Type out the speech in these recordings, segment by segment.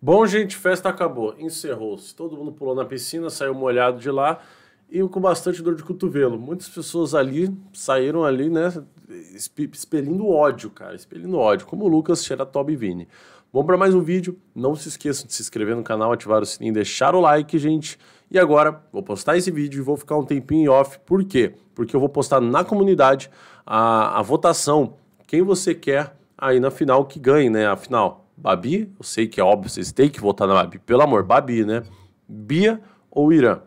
Bom, gente, festa acabou, encerrou-se. Todo mundo pulou na piscina, saiu molhado de lá e com bastante dor de cotovelo. Muitas pessoas ali saíram ali, né, expelindo ódio, cara, expelindo ódio, como o Lucas, a Toby Vini. Bom para mais um vídeo. Não se esqueçam de se inscrever no canal, ativar o sininho, deixar o like, gente. E agora, vou postar esse vídeo e vou ficar um tempinho off. Por quê? Porque eu vou postar na comunidade a, a votação, quem você quer aí na final que ganhe, né, a final. Babi, eu sei que é óbvio, vocês têm que votar na Babi, pelo amor, Babi, né? Bia ou Irã?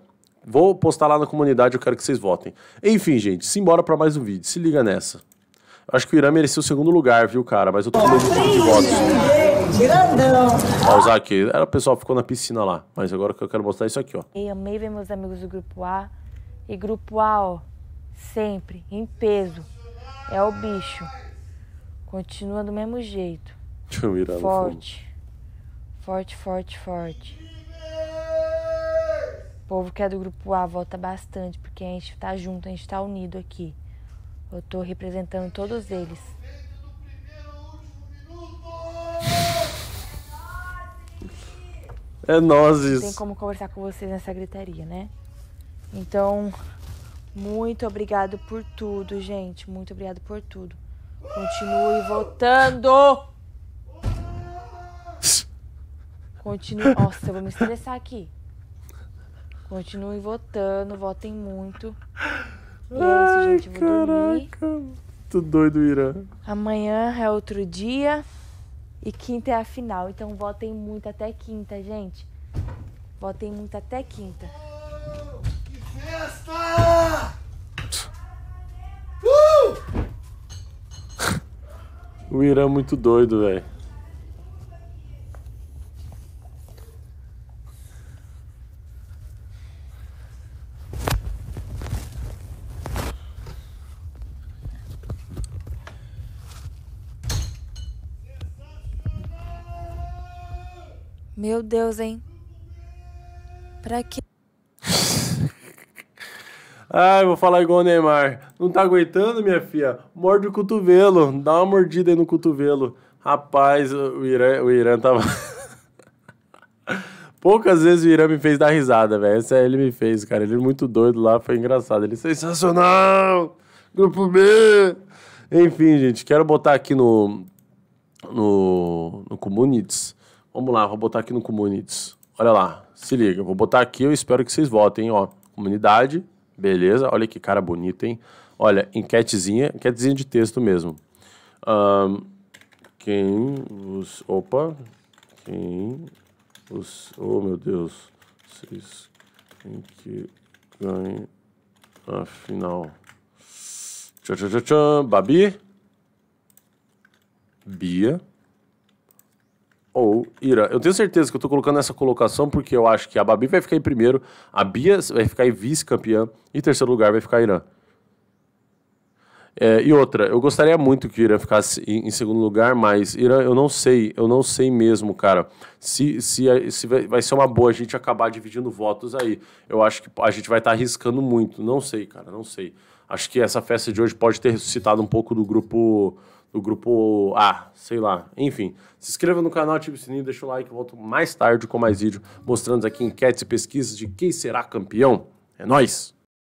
Vou postar lá na comunidade, eu quero que vocês votem. Enfim, gente, simbora para mais um vídeo, se liga nessa. Eu acho que o Irã mereceu o segundo lugar, viu, cara? Mas eu tô com medo de votos. Vou usar aqui. Era o pessoal ficou na piscina lá. Mas agora que eu quero mostrar é isso aqui, ó. Eu amei ver meus amigos do grupo A. E grupo A, ó, sempre, em peso. É o bicho. Continua do mesmo jeito. Deixa eu mirar forte. Forte, forte, forte. O povo que é do grupo A volta bastante, porque a gente tá junto, a gente tá unido aqui. Eu tô representando todos eles. É nozes. Tem como conversar com vocês nessa gritaria, né? Então, muito obrigado por tudo, gente. Muito obrigado por tudo. Continue votando! Continue. Nossa, eu vou me estressar aqui. Continue votando, votem muito. E é isso, gente. vou caraca. dormir. Tô doido, Irã. Amanhã é outro dia. E quinta é a final. Então votem muito até quinta, gente. Votem muito até quinta. que festa! Uh! o Irã é muito doido, velho. Meu Deus, hein? Pra que. Ai, vou falar igual o Neymar. Não tá aguentando, minha filha? Morde o cotovelo. Dá uma mordida aí no cotovelo. Rapaz, o Irã, o Irã tava. Poucas vezes o Irã me fez dar risada, velho. Essa ele me fez, cara. Ele é muito doido lá, foi engraçado. Ele, sensacional! Grupo B! Enfim, gente, quero botar aqui no. No. No Communities Vamos lá, vou botar aqui no Comunities. Olha lá, se liga, vou botar aqui, eu espero que vocês votem, ó. Comunidade, beleza, olha que cara bonita, hein? Olha, enquetezinha, enquetezinha de texto mesmo. Um, quem os... Opa, quem os... Oh, meu Deus, vocês têm que ganhar a final. Tchau, tchau, tchau, tchau. Babi? Bia? ou Ira. Eu tenho certeza que eu estou colocando essa colocação porque eu acho que a Babi vai ficar em primeiro, a Bia vai ficar em vice-campeã e em terceiro lugar vai ficar a Irã. É, e outra, eu gostaria muito que Irã ficasse em, em, segundo lugar, mas Irã, eu não sei, eu não sei mesmo, cara, se, se, se vai, vai ser uma boa a gente acabar dividindo votos aí. Eu acho que a gente vai estar tá arriscando muito, não sei, cara, não sei. Acho que essa festa de hoje pode ter ressuscitado um pouco do grupo do grupo A, sei lá. Enfim, se inscreva no canal, ative o sininho, deixa o like. Eu volto mais tarde com mais vídeo mostrando aqui enquetes e pesquisas de quem será campeão. É nóis!